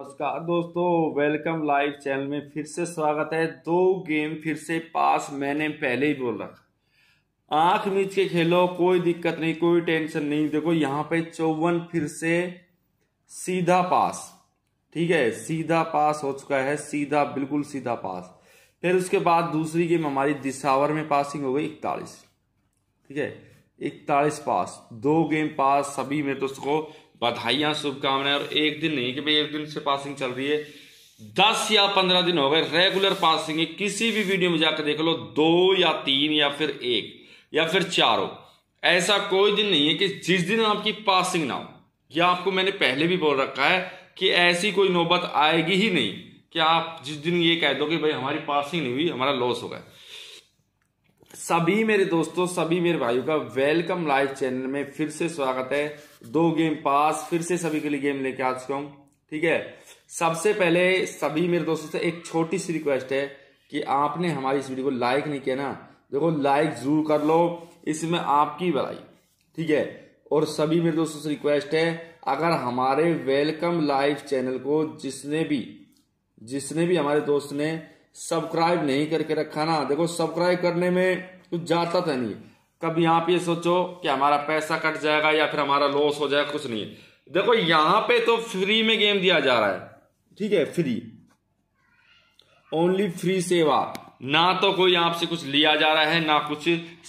नमस्कार दोस्तों welcome live channel में फिर से स्वागत है दो गेम फिर से पास मैंने पहले ही बोल रखा आंख मीच के खेलो कोई दिक्कत नहीं कोई टेंशन नहीं देखो यहाँ पे चौवन फिर से सीधा पास ठीक है सीधा पास हो चुका है सीधा बिल्कुल सीधा पास फिर उसके बाद दूसरी गेम हमारी दिशावर में पासिंग हो गई इकतालीस ठीक है इकतालीस पास दो गेम पास सभी में तो उसको बधाइयाँ शुभकामनाएं और एक दिन नहीं कि भाई एक दिन से पासिंग चल रही है दस या पंद्रह दिन हो गए रेगुलर पासिंग है किसी भी वीडियो में जाकर देख लो दो या तीन या फिर एक या फिर चार हो ऐसा कोई दिन नहीं है कि जिस दिन आपकी पासिंग ना हो यह आपको मैंने पहले भी बोल रखा है कि ऐसी कोई नौबत आएगी ही नहीं कि आप जिस दिन ये कह दो कि भाई हमारी पासिंग नहीं हुई हमारा लॉस हो गया सभी मेरे दोस्तों सभी मेरे भाइयों का वेलकम लाइव चैनल में फिर से स्वागत है दो गेम पास फिर से सभी के लिए गेम लेके आ चुका हूँ ठीक है सबसे पहले सभी मेरे दोस्तों से एक छोटी सी रिक्वेस्ट है कि आपने हमारी इस वीडियो को लाइक नहीं किया ना देखो लाइक जरूर कर लो इसमें आपकी भलाई ठीक है और सभी मेरे दोस्तों से रिक्वेस्ट है अगर हमारे वेलकम लाइव चैनल को जिसने भी जिसने भी हमारे दोस्त ने सब्सक्राइब नहीं करके रखा ना देखो सब्सक्राइब करने में तो जाता था नहीं कभी यहाँ पे सोचो कि हमारा पैसा कट जाएगा या फिर हमारा लॉस हो जाएगा कुछ नहीं है देखो यहाँ पे तो फ्री में गेम दिया जा रहा है ठीक है फ्री ओनली फ्री सेवा ना तो कोई आपसे कुछ लिया जा रहा है ना कुछ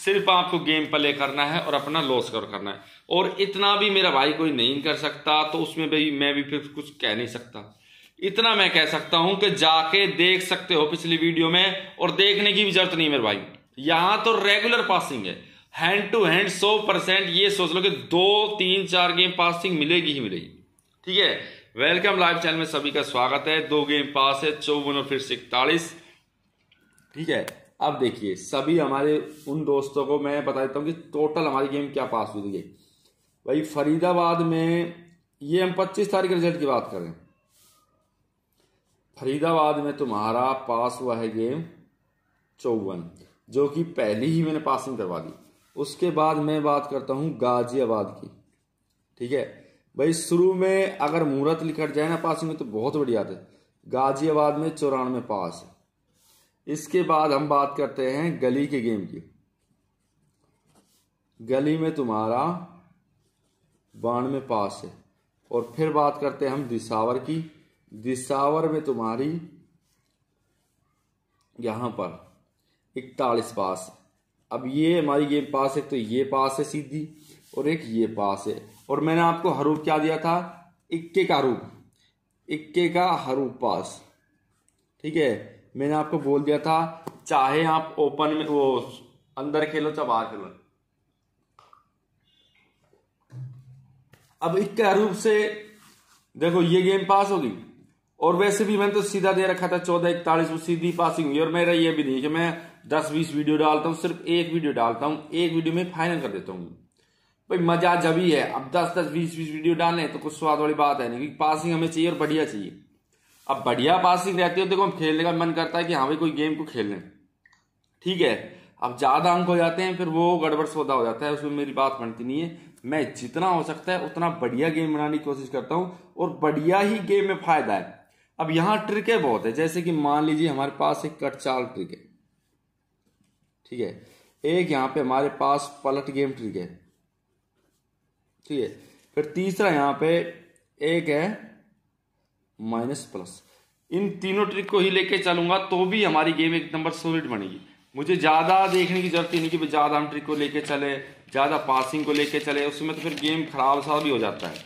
सिर्फ आपको गेम प्ले करना है और अपना लॉस कर करना है और इतना भी मेरा भाई कोई नहीं कर सकता तो उसमें भी मैं भी फिर कुछ कह नहीं सकता इतना मैं कह सकता हूं कि जाके देख सकते हो पिछली वीडियो में और देखने की भी जरूरत नहीं मेरे भाई यहां तो रेगुलर पासिंग है हैंड टू हैंड सौ परसेंट ये सोच लो कि दो तीन चार गेम पासिंग मिलेगी ही मिलेगी ठीक है वेलकम लाइव चैनल में सभी का स्वागत है दो गेम पास है चौवन और फिर इकतालीस ठीक है अब देखिए सभी हमारे उन दोस्तों को मैं बता देता हूँ कि टोटल हमारी गेम क्या पास हुई है भाई फरीदाबाद में ये हम पच्चीस तारीख रिजल्ट की बात करें फरीदाबाद में तुम्हारा पास हुआ है गेम चौवन जो कि पहले ही मैंने पासिंग करवा दी उसके बाद मैं बात करता हूँ गाजियाबाद की ठीक है भाई शुरू में अगर मुहूर्त लिख जाए ना पासिंग में तो बहुत बढ़िया थे गाजियाबाद में चौरानवे पास है इसके बाद हम बात करते हैं गली के गेम की गली में तुम्हारा बानवे पास है और फिर बात करते हैं हम दिसावर की दिसावर में तुम्हारी यहां पर इकतालीस पास अब ये हमारी गेम पास है तो ये पास है सीधी और एक ये पास है और मैंने आपको हरूप क्या दिया था इक्के का हरूप इक्के का हरूप पास ठीक है मैंने आपको बोल दिया था चाहे आप ओपन में वो अंदर खेलो चाहे बाहर खेलो अब इक्के हरूप से देखो ये गेम पास होगी और वैसे भी मैंने तो सीधा दे रखा था चौदह इकतालीस वो सीधी पासिंग हुई और मेरा ये भी नहीं कि मैं दस बीस वीडियो डालता हूँ सिर्फ एक वीडियो डालता हूँ एक वीडियो में फाइनल कर देता हूँ भाई मजा जब ही है अब दस दस बीस बीस वीडियो डालने तो कुछ स्वाद वाली बात है नहीं क्योंकि पासिंग हमें चाहिए और बढ़िया चाहिए अब बढ़िया पासिंग रहती है तो देखो हम खेलने का मन करता है कि हाँ भाई कोई गेम को खेल लें ठीक है अब ज़्यादा अंक हो जाते हैं फिर वो गड़बड़ सौदा हो जाता है उसमें मेरी बात बनती नहीं है मैं जितना हो सकता है उतना बढ़िया गेम बनाने की कोशिश करता हूँ और बढ़िया ही गेम में फायदा है अब यहां ट्रिके बहुत है जैसे कि मान लीजिए हमारे पास एक कटचाल ट्रिक है ठीक है एक यहां पे हमारे पास पलट गेम ट्रिक है ठीक है फिर तीसरा यहां पे एक है माइनस प्लस इन तीनों ट्रिक को ही लेके चलूंगा तो भी हमारी गेम एक नंबर सोलिड बनेगी मुझे ज़्यादा देखने की जरूरत ही नहीं कि ज़्यादा हम ट्रिक को लेके चले ज़्यादा पासिंग को लेके चले उसमें तो फिर गेम खराब सा भी हो जाता है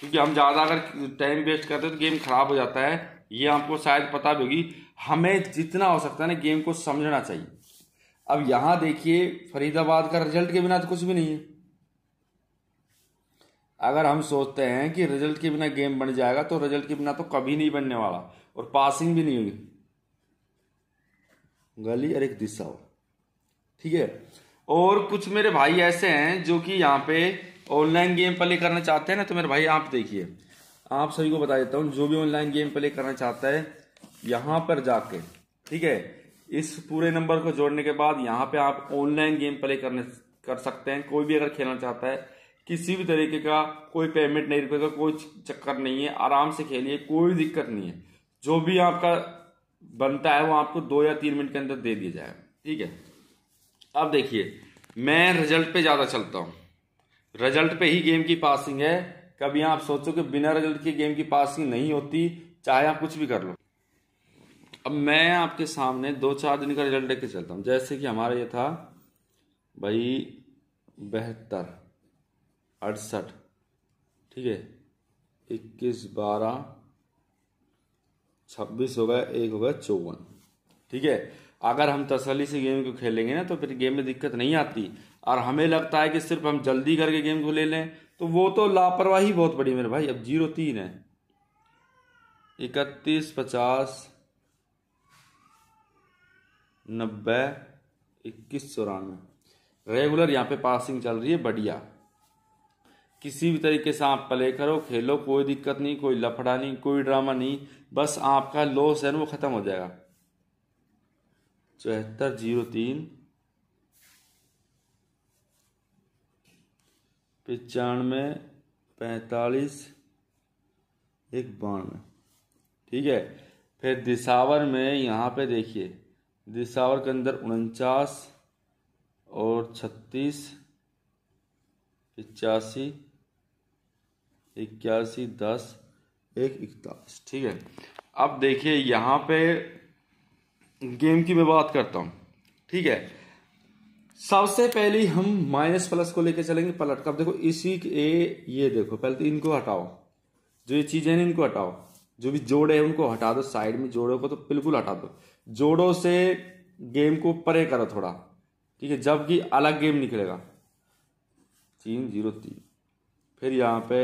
क्योंकि हम ज़्यादा अगर टाइम वेस्ट करते हैं तो गेम खराब हो जाता है ये आपको शायद पता भी होगी हमें जितना हो सकता है ना गेम को समझना चाहिए अब यहाँ देखिए फरीदाबाद का रिजल्ट के बिना तो कुछ भी नहीं है अगर हम सोचते हैं कि रिजल्ट के बिना गेम बन जाएगा तो रिजल्ट के बिना तो कभी नहीं बनने वाला और पासिंग भी नहीं होगी गली और एक दिशा हो ठीक है और कुछ मेरे भाई ऐसे हैं जो कि यहाँ पे ऑनलाइन गेम प्ले करना चाहते हैं ना तो मेरे भाई आप देखिए आप सभी को बता देता हूँ जो भी ऑनलाइन गेम प्ले करना चाहता है यहाँ पर जाके ठीक है इस पूरे नंबर को जोड़ने के बाद यहाँ पे आप ऑनलाइन गेम प्ले करने कर सकते हैं कोई भी अगर खेलना चाहता है किसी भी तरीके का कोई पेमेंट नहीं रुपये कोई चक्कर नहीं है आराम से खेलिए कोई दिक्कत नहीं है जो भी आपका बनता है वो आपको दो या तीन मिनट के अंदर दे दिया जाए ठीक है अब देखिए मैं रिजल्ट पे ज़्यादा चलता हूँ रिजल्ट पे ही गेम की पासिंग है कभी आप सोचो कि बिना रिजल्ट के गेम की पासिंग नहीं होती चाहे आप कुछ भी कर लो अब मैं आपके सामने दो चार दिन का रिजल्ट लेके चलता हूँ जैसे कि हमारा ये था भाई बहत्तर अड़सठ ठीक है इक्कीस बारह छब्बीस हो गया एक हो गया चौवन ठीक है अगर हम तसली से गेम को खेलेंगे ना तो फिर गेम में दिक्कत नहीं आती और हमें लगता है कि सिर्फ हम जल्दी करके गेम को ले लें तो वो तो लापरवाही बहुत बड़ी मेरे भाई अब जीरो तीन है इकतीस पचास नब्बे इक्कीस चौरानवे रेगुलर यहाँ पे पासिंग चल रही है बढ़िया किसी भी तरीके से आप प्ले करो खेलो कोई दिक्कत नहीं कोई लफड़ा नहीं कोई ड्रामा नहीं बस आपका लॉस है ना वो ख़त्म हो जाएगा चौहत्तर जीरो तीन पचानवे पैंतालीस एक बानवे ठीक है फिर दिसावर में यहाँ पे देखिए दिसावर के अंदर उनचास और छत्तीस पचासी इक्यासी दस एक इकतालीस ठीक है अब देखिए यहाँ पे गेम की मैं बात करता हूँ ठीक है सबसे पहले हम माइनस प्लस को लेकर चलेंगे पलट कर देखो इसी ए ये देखो पहले तो इनको हटाओ जो ये चीजें हैं इनको हटाओ जो भी जोड़े हैं उनको हटा दो साइड में जोड़ों को तो बिल्कुल हटा दो जोड़ों से गेम को परे करो थोड़ा ठीक है जबकि अलग गेम निकलेगा तीन जीरो तीन फिर यहाँ पे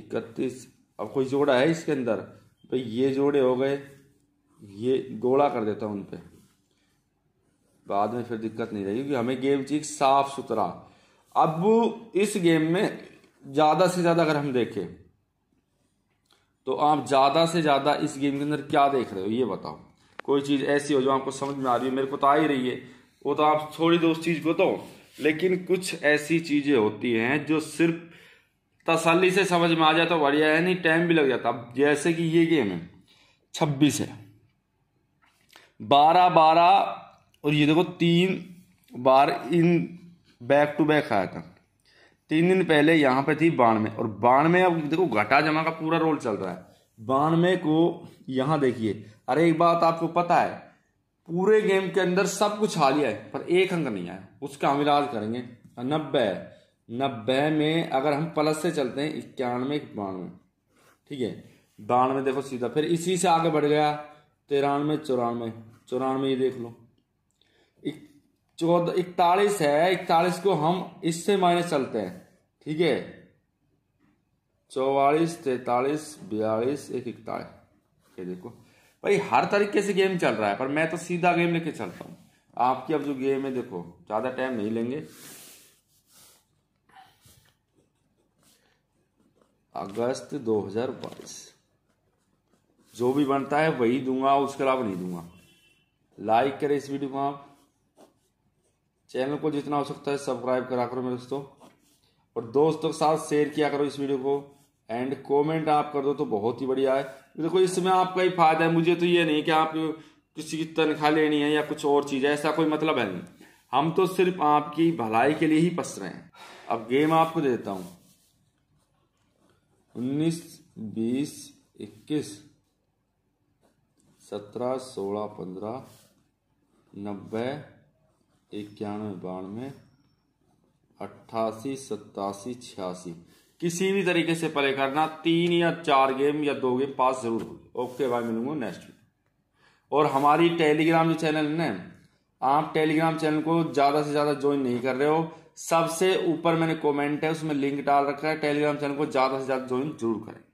इकतीस अब कोई जोड़ा है इसके अंदर भाई ये जोड़े हो गए ये गोला कर देता हूँ उन पर बाद में फिर दिक्कत नहीं रही क्योंकि हमें गेम चाहिए साफ सुथरा अब इस गेम में ज़्यादा से ज़्यादा अगर हम देखें तो आप ज़्यादा से ज़्यादा इस गेम के अंदर क्या देख रहे हो ये बताओ कोई चीज़ ऐसी हो जो आपको समझ में आ रही है मेरे को तो आ ही रही है वो तो आप थोड़ी दो तो उस चीज़ को तो लेकिन कुछ ऐसी चीज़ें होती हैं जो सिर्फ तसली से समझ में आ जाए तो बढ़िया है नहीं टाइम भी लग जाता अब जैसे कि ये गेम है छब्बीस है बारह बारह और ये देखो तीन बार इन बैक टू बैक आया था तीन दिन पहले यहाँ पे थी बाण में और बाण में अब देखो घटा जमा का पूरा रोल चल रहा है बाण में को यहाँ देखिए अरे एक बात आपको पता है पूरे गेम के अंदर सब कुछ ही है पर एक अंक नहीं आया उसका हम इलाज करेंगे नब्बे नब्बे में अगर हम प्लस से चलते हैं इक्यानवे बानवे ठीक है बानवे देखो सीधा फिर इसी से आगे बढ़ गया तिरानवे चौरानवे चौरानवे ये देख लो चौदह इकतालीस है इकतालीस को हम इससे माइनस चलते हैं ठीक है चौवालीस तैतालीस बयालीस एक इकतालीस ये देखो भाई हर तरीके से गेम चल रहा है पर मैं तो सीधा गेम लेके चलता हूं आपकी अब जो गेम है देखो ज़्यादा टाइम नहीं लेंगे अगस्त 2022 जो भी बनता है वही दूंगा उसके अलावा नहीं दूंगा लाइक करें इस वीडियो को आप चैनल को जितना हो सकता है सब्सक्राइब करा करो मेरे दोस्तों और दोस्तों के साथ शेयर किया करो इस वीडियो को एंड कमेंट आप कर दो तो बहुत ही बढ़िया है देखो इसमें आपका ही फायदा है मुझे तो ये नहीं कि आप किसी की तनख्वाह लेनी है या कुछ और चीज़ है ऐसा कोई मतलब है नहीं हम तो सिर्फ आपकी भलाई के लिए ही पस रहे हैं अब गेम आपको दे देता हूं उन्नीस बीस इक्कीस सत्रह सोलह पंद्रह नब्बे इक्यानवे बानवे अट्ठासी सत्तासी छियासी किसी भी तरीके से प्ले करना तीन या चार गेम या दो गेम पास जरूर होगी ओके भाई मिलूंगा नेक्स्ट वीक और हमारी टेलीग्राम जो चैनल है ना आप टेलीग्राम चैनल को ज़्यादा से ज़्यादा ज्वाइन नहीं कर रहे हो सबसे ऊपर मैंने कमेंट है उसमें लिंक डाल रखा है टेलीग्राम चैनल को ज़्यादा से ज़्यादा ज्वाइन जरूर करें